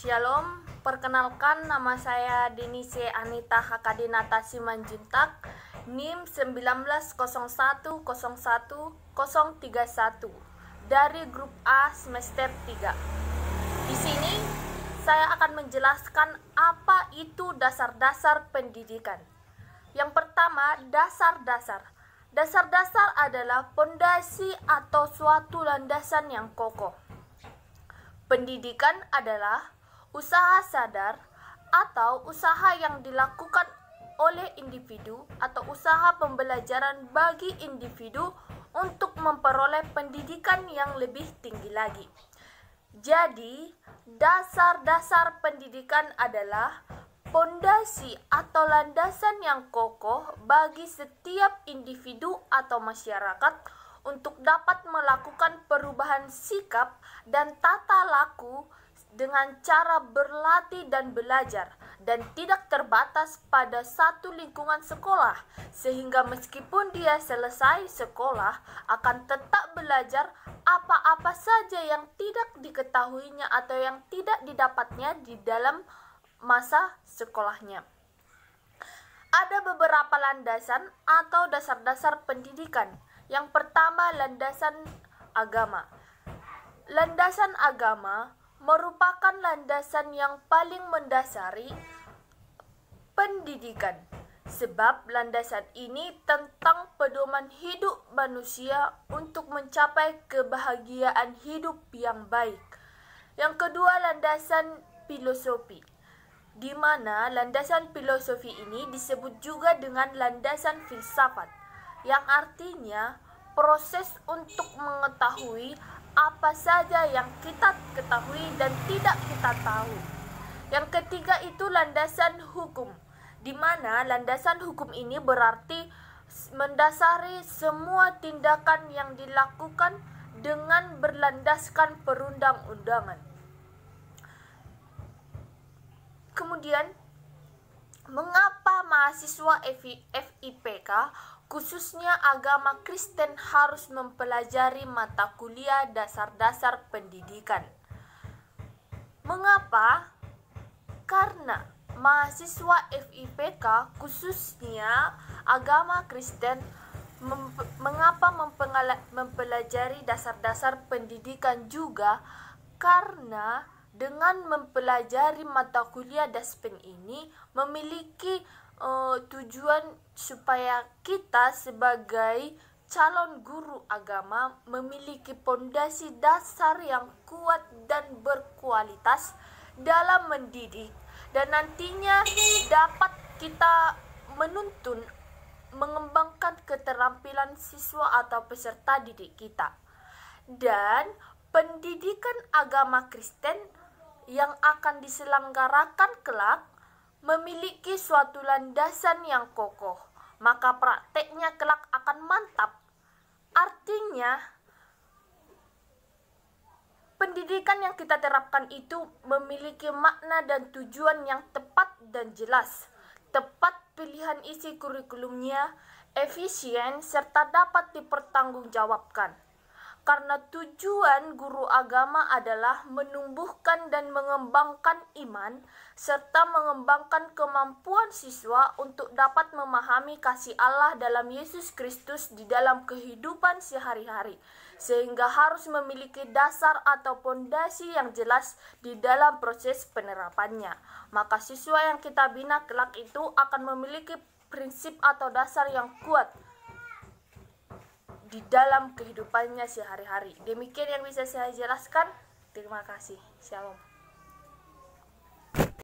Shalom, perkenalkan nama saya Denise Anita Hakadinata Simanjuntak, NIM 190101031 dari grup A semester 3. Di sini saya akan menjelaskan apa itu dasar-dasar pendidikan. Yang pertama, dasar-dasar. Dasar-dasar adalah pondasi atau suatu landasan yang kokoh. Pendidikan adalah usaha sadar atau usaha yang dilakukan oleh individu atau usaha pembelajaran bagi individu untuk memperoleh pendidikan yang lebih tinggi lagi. Jadi, dasar-dasar pendidikan adalah pondasi atau landasan yang kokoh bagi setiap individu atau masyarakat untuk dapat melakukan perubahan sikap dan tata laku dengan cara berlatih dan belajar dan tidak terbatas pada satu lingkungan sekolah sehingga meskipun dia selesai sekolah akan tetap belajar apa-apa saja yang tidak diketahuinya atau yang tidak didapatnya di dalam masa sekolahnya. Ada beberapa landasan atau dasar-dasar pendidikan. Yang pertama landasan agama. Landasan agama merupakan landasan yang paling mendasari pendidikan sebab landasan ini tentang pedoman hidup manusia untuk mencapai kebahagiaan hidup yang baik. Yang kedua, landasan filosofi. Di mana landasan filosofi ini disebut juga dengan landasan filsafat, yang artinya proses untuk mengetahui apa saja yang kita ketahui dan tidak kita tahu. Yang ketiga itu landasan hukum, di mana landasan hukum ini berarti mendasari semua tindakan yang dilakukan dengan berlandaskan perundang-undangan. Kemudian, mengapa mahasiswa FIPK khususnya agama Kristen harus mempelajari mata kuliah dasar-dasar pendidikan. Mengapa? Karena mahasiswa FIPK khususnya agama Kristen mem mengapa mempelajari dasar-dasar pendidikan juga karena dengan mempelajari mata kuliah daspen ini memiliki uh, tujuan supaya kita sebagai calon guru agama memiliki pondasi dasar yang kuat dan berkualitas dalam mendidik dan nantinya dapat kita menuntun mengembangkan keterampilan siswa atau peserta didik kita. Dan pendidikan agama Kristen yang akan diselenggarakan kelak memiliki suatu landasan yang kokoh, maka prakteknya kelak akan mantap. Artinya, pendidikan yang kita terapkan itu memiliki makna dan tujuan yang tepat dan jelas, tepat pilihan isi kurikulumnya, efisien, serta dapat dipertanggungjawabkan karena tujuan guru agama adalah menumbuhkan dan mengembangkan iman serta mengembangkan kemampuan siswa untuk dapat memahami kasih Allah dalam Yesus Kristus di dalam kehidupan sehari-hari sehingga harus memiliki dasar atau pondasi yang jelas di dalam proses penerapannya maka siswa yang kita bina kelak itu akan memiliki prinsip atau dasar yang kuat di dalam kehidupannya sehari-hari. Demikian yang bisa saya jelaskan. Terima kasih. Shalom.